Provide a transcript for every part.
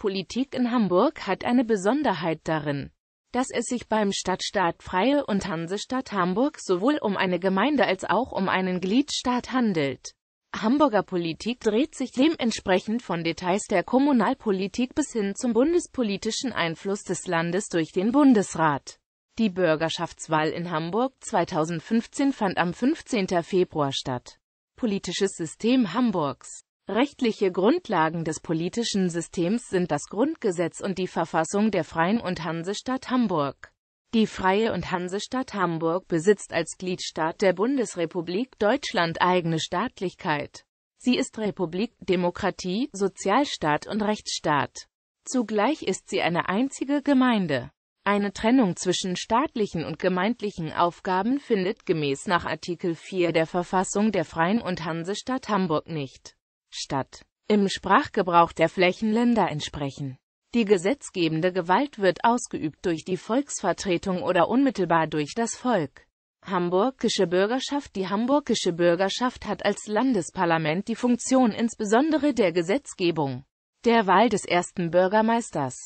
Politik in Hamburg hat eine Besonderheit darin, dass es sich beim Stadtstaat Freie und Hansestadt Hamburg sowohl um eine Gemeinde als auch um einen Gliedstaat handelt. Hamburger Politik dreht sich dementsprechend von Details der Kommunalpolitik bis hin zum bundespolitischen Einfluss des Landes durch den Bundesrat. Die Bürgerschaftswahl in Hamburg 2015 fand am 15. Februar statt. Politisches System Hamburgs Rechtliche Grundlagen des politischen Systems sind das Grundgesetz und die Verfassung der Freien und Hansestadt Hamburg. Die Freie und Hansestadt Hamburg besitzt als Gliedstaat der Bundesrepublik Deutschland eigene Staatlichkeit. Sie ist Republik, Demokratie, Sozialstaat und Rechtsstaat. Zugleich ist sie eine einzige Gemeinde. Eine Trennung zwischen staatlichen und gemeindlichen Aufgaben findet gemäß nach Artikel 4 der Verfassung der Freien und Hansestadt Hamburg nicht statt im Sprachgebrauch der Flächenländer entsprechen. Die gesetzgebende Gewalt wird ausgeübt durch die Volksvertretung oder unmittelbar durch das Volk. Hamburgische Bürgerschaft Die Hamburgische Bürgerschaft hat als Landesparlament die Funktion insbesondere der Gesetzgebung, der Wahl des ersten Bürgermeisters,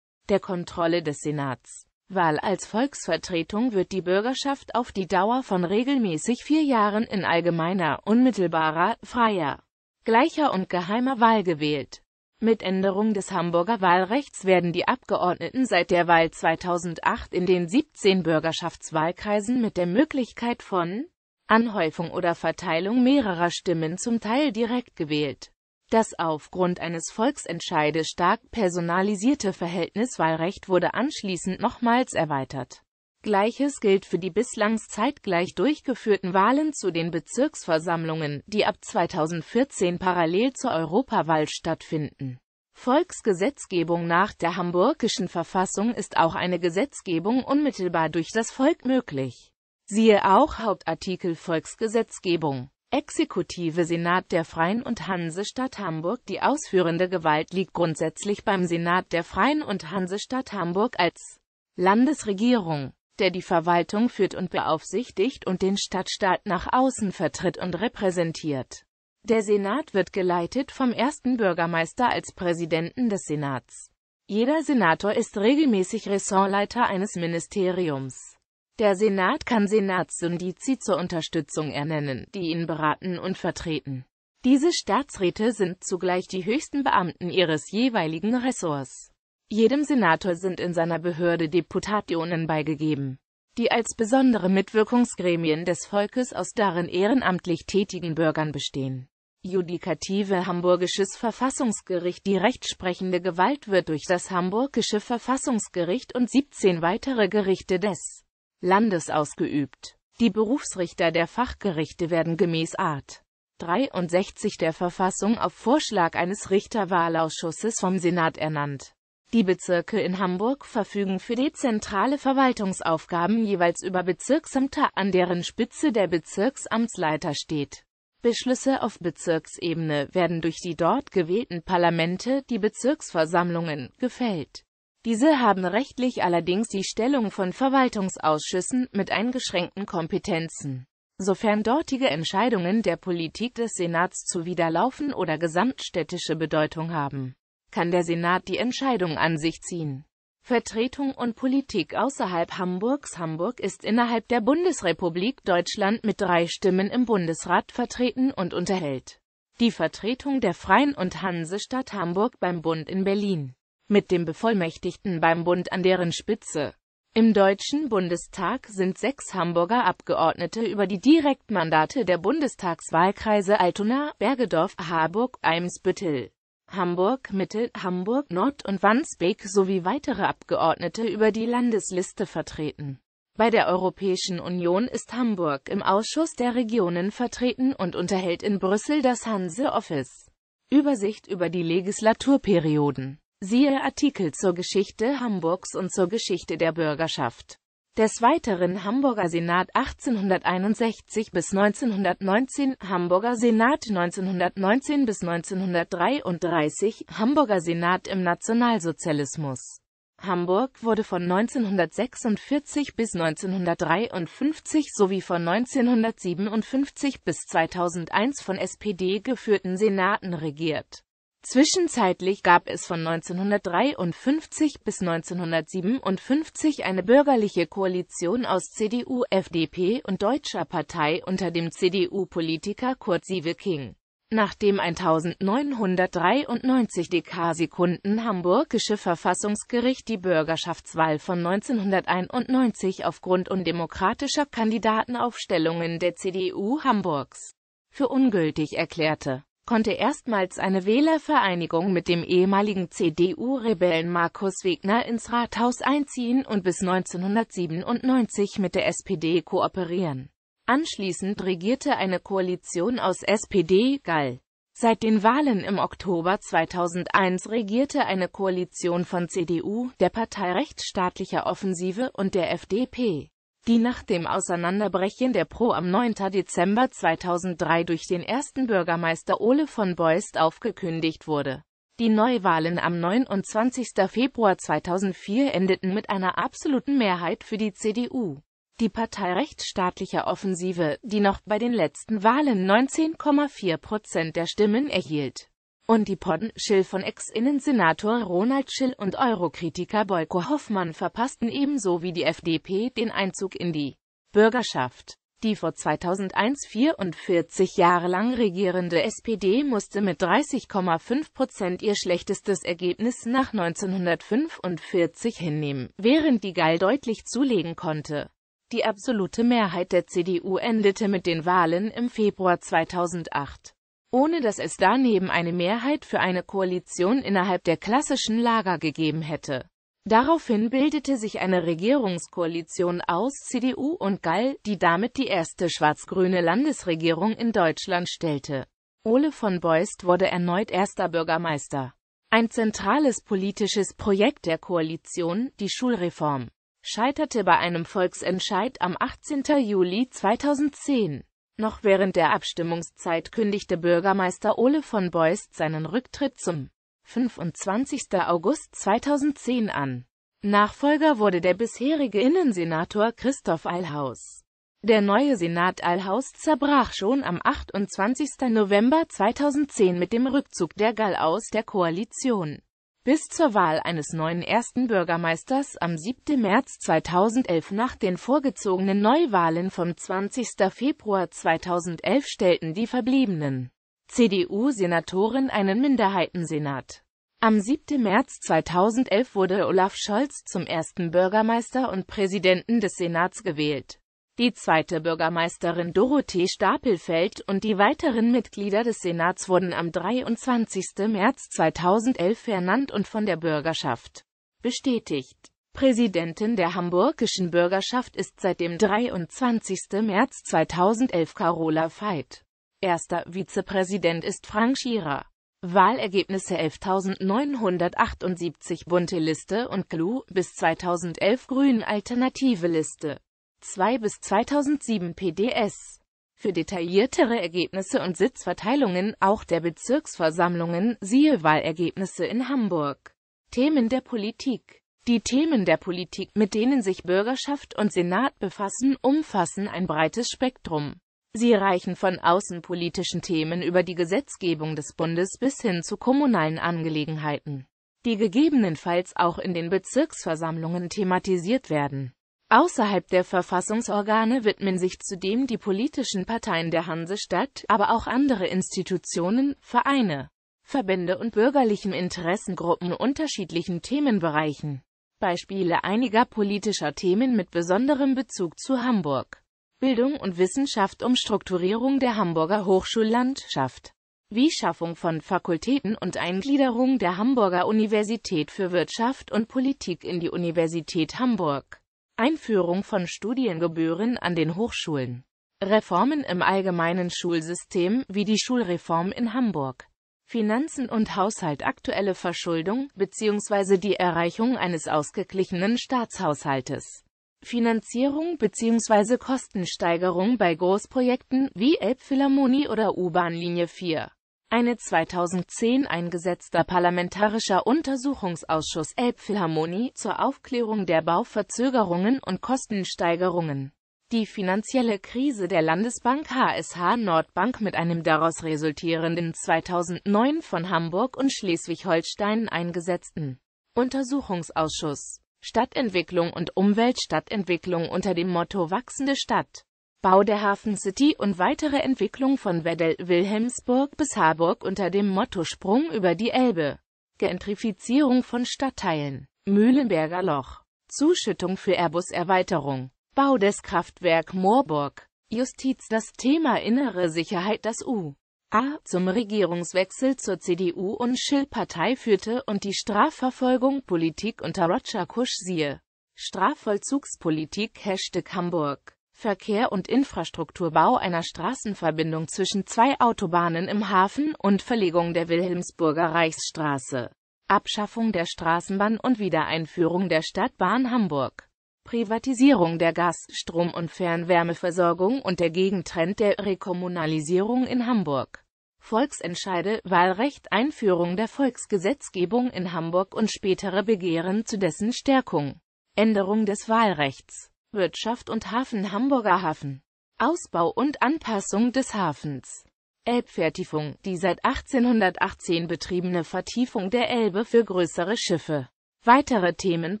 der Kontrolle des Senats. Wahl als Volksvertretung wird die Bürgerschaft auf die Dauer von regelmäßig vier Jahren in allgemeiner, unmittelbarer, freier gleicher und geheimer Wahl gewählt. Mit Änderung des Hamburger Wahlrechts werden die Abgeordneten seit der Wahl 2008 in den 17 Bürgerschaftswahlkreisen mit der Möglichkeit von Anhäufung oder Verteilung mehrerer Stimmen zum Teil direkt gewählt. Das aufgrund eines Volksentscheides stark personalisierte Verhältniswahlrecht wurde anschließend nochmals erweitert. Gleiches gilt für die bislang zeitgleich durchgeführten Wahlen zu den Bezirksversammlungen, die ab 2014 parallel zur Europawahl stattfinden. Volksgesetzgebung nach der hamburgischen Verfassung ist auch eine Gesetzgebung unmittelbar durch das Volk möglich. Siehe auch Hauptartikel Volksgesetzgebung. Exekutive Senat der Freien und Hansestadt Hamburg Die ausführende Gewalt liegt grundsätzlich beim Senat der Freien und Hansestadt Hamburg als Landesregierung der die Verwaltung führt und beaufsichtigt und den Stadtstaat nach außen vertritt und repräsentiert. Der Senat wird geleitet vom ersten Bürgermeister als Präsidenten des Senats. Jeder Senator ist regelmäßig Ressortleiter eines Ministeriums. Der Senat kann Senatssundizi zur Unterstützung ernennen, die ihn beraten und vertreten. Diese Staatsräte sind zugleich die höchsten Beamten ihres jeweiligen Ressorts. Jedem Senator sind in seiner Behörde Deputationen beigegeben, die als besondere Mitwirkungsgremien des Volkes aus darin ehrenamtlich tätigen Bürgern bestehen. Judikative Hamburgisches Verfassungsgericht Die rechtsprechende Gewalt wird durch das Hamburgische Verfassungsgericht und 17 weitere Gerichte des Landes ausgeübt. Die Berufsrichter der Fachgerichte werden gemäß Art 63 der Verfassung auf Vorschlag eines Richterwahlausschusses vom Senat ernannt. Die Bezirke in Hamburg verfügen für dezentrale Verwaltungsaufgaben jeweils über Bezirksämter, an deren Spitze der Bezirksamtsleiter steht. Beschlüsse auf Bezirksebene werden durch die dort gewählten Parlamente, die Bezirksversammlungen, gefällt. Diese haben rechtlich allerdings die Stellung von Verwaltungsausschüssen mit eingeschränkten Kompetenzen. Sofern dortige Entscheidungen der Politik des Senats zuwiderlaufen oder gesamtstädtische Bedeutung haben kann der Senat die Entscheidung an sich ziehen. Vertretung und Politik außerhalb Hamburgs Hamburg ist innerhalb der Bundesrepublik Deutschland mit drei Stimmen im Bundesrat vertreten und unterhält die Vertretung der Freien und Hansestadt Hamburg beim Bund in Berlin mit dem Bevollmächtigten beim Bund an deren Spitze. Im Deutschen Bundestag sind sechs Hamburger Abgeordnete über die Direktmandate der Bundestagswahlkreise Altona, Bergedorf, Harburg, Eimsbüttel, Hamburg Mitte, Hamburg Nord und Wandsbek sowie weitere Abgeordnete über die Landesliste vertreten. Bei der Europäischen Union ist Hamburg im Ausschuss der Regionen vertreten und unterhält in Brüssel das Hanse Office. Übersicht über die Legislaturperioden. Siehe Artikel zur Geschichte Hamburgs und zur Geschichte der Bürgerschaft. Des Weiteren Hamburger Senat 1861 bis 1919, Hamburger Senat 1919 bis 1933, Hamburger Senat im Nationalsozialismus. Hamburg wurde von 1946 bis 1953 sowie von 1957 bis 2001 von SPD geführten Senaten regiert Zwischenzeitlich gab es von 1953 bis 1957 eine bürgerliche Koalition aus CDU, FDP und Deutscher Partei unter dem CDU-Politiker Kurt Sieveking. Nachdem 1993 Dekarsekunden Hamburgische Verfassungsgericht die Bürgerschaftswahl von 1991 aufgrund undemokratischer Kandidatenaufstellungen der CDU Hamburgs für ungültig erklärte konnte erstmals eine Wählervereinigung mit dem ehemaligen CDU-Rebellen Markus Wegner ins Rathaus einziehen und bis 1997 mit der SPD kooperieren. Anschließend regierte eine Koalition aus SPD, GAL. Seit den Wahlen im Oktober 2001 regierte eine Koalition von CDU, der Partei rechtsstaatlicher Offensive und der FDP die nach dem Auseinanderbrechen der Pro am 9. Dezember 2003 durch den ersten Bürgermeister Ole von Beust aufgekündigt wurde. Die Neuwahlen am 29. Februar 2004 endeten mit einer absoluten Mehrheit für die CDU. Die Partei rechtsstaatlicher Offensive, die noch bei den letzten Wahlen 19,4 Prozent der Stimmen erhielt, und die Podden Schill von Ex-Innensenator Ronald Schill und Eurokritiker Boyko Hoffmann verpassten ebenso wie die FDP den Einzug in die Bürgerschaft. Die vor 2001 44 Jahre lang regierende SPD musste mit 30,5 Prozent ihr schlechtestes Ergebnis nach 1945 hinnehmen, während die Gall deutlich zulegen konnte. Die absolute Mehrheit der CDU endete mit den Wahlen im Februar 2008 ohne dass es daneben eine Mehrheit für eine Koalition innerhalb der klassischen Lager gegeben hätte. Daraufhin bildete sich eine Regierungskoalition aus CDU und Gall, die damit die erste schwarz-grüne Landesregierung in Deutschland stellte. Ole von Beust wurde erneut erster Bürgermeister. Ein zentrales politisches Projekt der Koalition, die Schulreform, scheiterte bei einem Volksentscheid am 18. Juli 2010. Noch während der Abstimmungszeit kündigte Bürgermeister Ole von Beust seinen Rücktritt zum 25. August 2010 an. Nachfolger wurde der bisherige Innensenator Christoph Allhaus. Der neue Senat Allhaus zerbrach schon am 28. November 2010 mit dem Rückzug der Gall aus der Koalition. Bis zur Wahl eines neuen ersten Bürgermeisters am 7. März 2011 nach den vorgezogenen Neuwahlen vom 20. Februar 2011 stellten die verbliebenen CDU-Senatoren einen Minderheitensenat. Am 7. März 2011 wurde Olaf Scholz zum ersten Bürgermeister und Präsidenten des Senats gewählt die zweite Bürgermeisterin Dorothee Stapelfeld und die weiteren Mitglieder des Senats wurden am 23. März 2011 ernannt und von der Bürgerschaft bestätigt. Präsidentin der hamburgischen Bürgerschaft ist seit dem 23. März 2011 Carola Veit. Erster Vizepräsident ist Frank Schierer. Wahlergebnisse 11.978 Bunte Liste und GLU, bis 2011 Grün Alternative Liste. 2 bis 2007 PDS. Für detailliertere Ergebnisse und Sitzverteilungen auch der Bezirksversammlungen siehe Wahlergebnisse in Hamburg. Themen der Politik Die Themen der Politik, mit denen sich Bürgerschaft und Senat befassen, umfassen ein breites Spektrum. Sie reichen von außenpolitischen Themen über die Gesetzgebung des Bundes bis hin zu kommunalen Angelegenheiten, die gegebenenfalls auch in den Bezirksversammlungen thematisiert werden. Außerhalb der Verfassungsorgane widmen sich zudem die politischen Parteien der Hansestadt, aber auch andere Institutionen, Vereine, Verbände und bürgerlichen Interessengruppen unterschiedlichen Themenbereichen. Beispiele einiger politischer Themen mit besonderem Bezug zu Hamburg. Bildung und Wissenschaft um Strukturierung der Hamburger Hochschullandschaft. Wie Schaffung von Fakultäten und Eingliederung der Hamburger Universität für Wirtschaft und Politik in die Universität Hamburg. Einführung von Studiengebühren an den Hochschulen, Reformen im allgemeinen Schulsystem, wie die Schulreform in Hamburg, Finanzen und Haushalt, aktuelle Verschuldung bzw. die Erreichung eines ausgeglichenen Staatshaushaltes, Finanzierung bzw. Kostensteigerung bei Großprojekten wie Elbphilharmonie oder U-Bahn-Linie 4. Eine 2010 eingesetzter Parlamentarischer Untersuchungsausschuss Elbphilharmonie zur Aufklärung der Bauverzögerungen und Kostensteigerungen. Die finanzielle Krise der Landesbank HSH Nordbank mit einem daraus resultierenden 2009 von Hamburg und Schleswig-Holstein eingesetzten Untersuchungsausschuss Stadtentwicklung und Umweltstadtentwicklung unter dem Motto Wachsende Stadt Bau der Hafen City und weitere Entwicklung von Weddell, Wilhelmsburg bis Harburg unter dem Motto Sprung über die Elbe. Gentrifizierung von Stadtteilen. Mühlenberger Loch. Zuschüttung für Airbus-Erweiterung. Bau des Kraftwerk Moorburg. Justiz Das Thema innere Sicherheit Das U. A. zum Regierungswechsel zur CDU und Schill-Partei führte und die Strafverfolgung Politik unter Roger Kusch siehe Strafvollzugspolitik Hashtag Hamburg Verkehr und Infrastrukturbau einer Straßenverbindung zwischen zwei Autobahnen im Hafen und Verlegung der Wilhelmsburger Reichsstraße. Abschaffung der Straßenbahn und Wiedereinführung der Stadtbahn Hamburg. Privatisierung der Gas-, Strom- und Fernwärmeversorgung und der Gegentrend der Rekommunalisierung in Hamburg. Volksentscheide, Wahlrecht, Einführung der Volksgesetzgebung in Hamburg und spätere Begehren zu dessen Stärkung. Änderung des Wahlrechts. Wirtschaft und Hafen Hamburger Hafen. Ausbau und Anpassung des Hafens. Elbfertigung, die seit 1818 betriebene Vertiefung der Elbe für größere Schiffe. Weitere Themen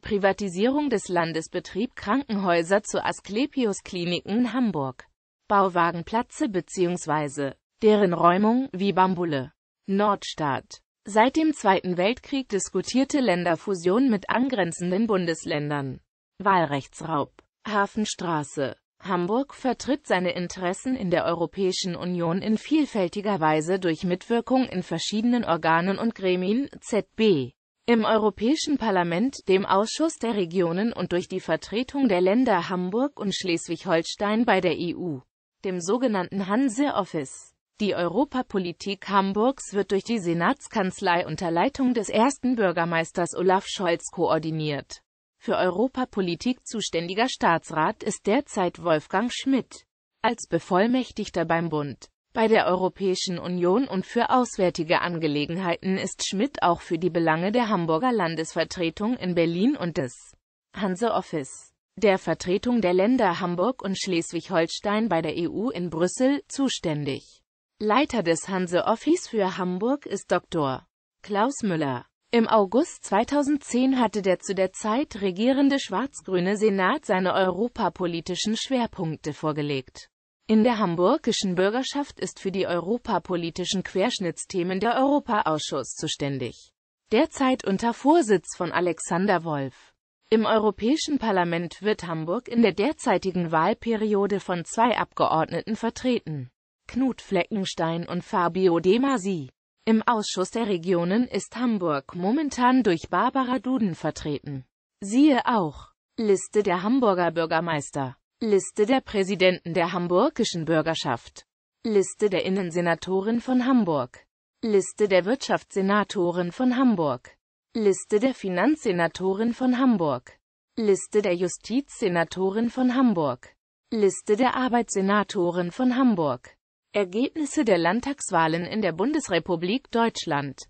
Privatisierung des Landesbetrieb Krankenhäuser zu Asklepios-Kliniken Hamburg. Bauwagenplätze bzw. deren Räumung wie Bambule. Nordstaat. Seit dem Zweiten Weltkrieg diskutierte Länderfusion mit angrenzenden Bundesländern. Wahlrechtsraub. Hafenstraße Hamburg vertritt seine Interessen in der Europäischen Union in vielfältiger Weise durch Mitwirkung in verschiedenen Organen und Gremien (ZB), im Europäischen Parlament, dem Ausschuss der Regionen und durch die Vertretung der Länder Hamburg und Schleswig-Holstein bei der EU, dem sogenannten Hanse-Office. Die Europapolitik Hamburgs wird durch die Senatskanzlei unter Leitung des ersten Bürgermeisters Olaf Scholz koordiniert für Europapolitik zuständiger Staatsrat ist derzeit Wolfgang Schmidt als Bevollmächtigter beim Bund. Bei der Europäischen Union und für auswärtige Angelegenheiten ist Schmidt auch für die Belange der Hamburger Landesvertretung in Berlin und des Hanse Office, der Vertretung der Länder Hamburg und Schleswig-Holstein bei der EU in Brüssel, zuständig. Leiter des Hanse Office für Hamburg ist Dr. Klaus Müller. Im August 2010 hatte der zu der Zeit regierende schwarz-grüne Senat seine europapolitischen Schwerpunkte vorgelegt. In der hamburgischen Bürgerschaft ist für die europapolitischen Querschnittsthemen der Europaausschuss zuständig. Derzeit unter Vorsitz von Alexander Wolf. Im Europäischen Parlament wird Hamburg in der derzeitigen Wahlperiode von zwei Abgeordneten vertreten. Knut Fleckenstein und Fabio De Masi. Im Ausschuss der Regionen ist Hamburg momentan durch Barbara Duden vertreten. Siehe auch Liste der Hamburger Bürgermeister Liste der Präsidenten der hamburgischen Bürgerschaft Liste der Innensenatoren von Hamburg Liste der Wirtschaftssenatoren von Hamburg Liste der Finanzsenatoren von Hamburg Liste der Justizsenatoren von Hamburg Liste der Arbeitssenatoren von Hamburg Ergebnisse der Landtagswahlen in der Bundesrepublik Deutschland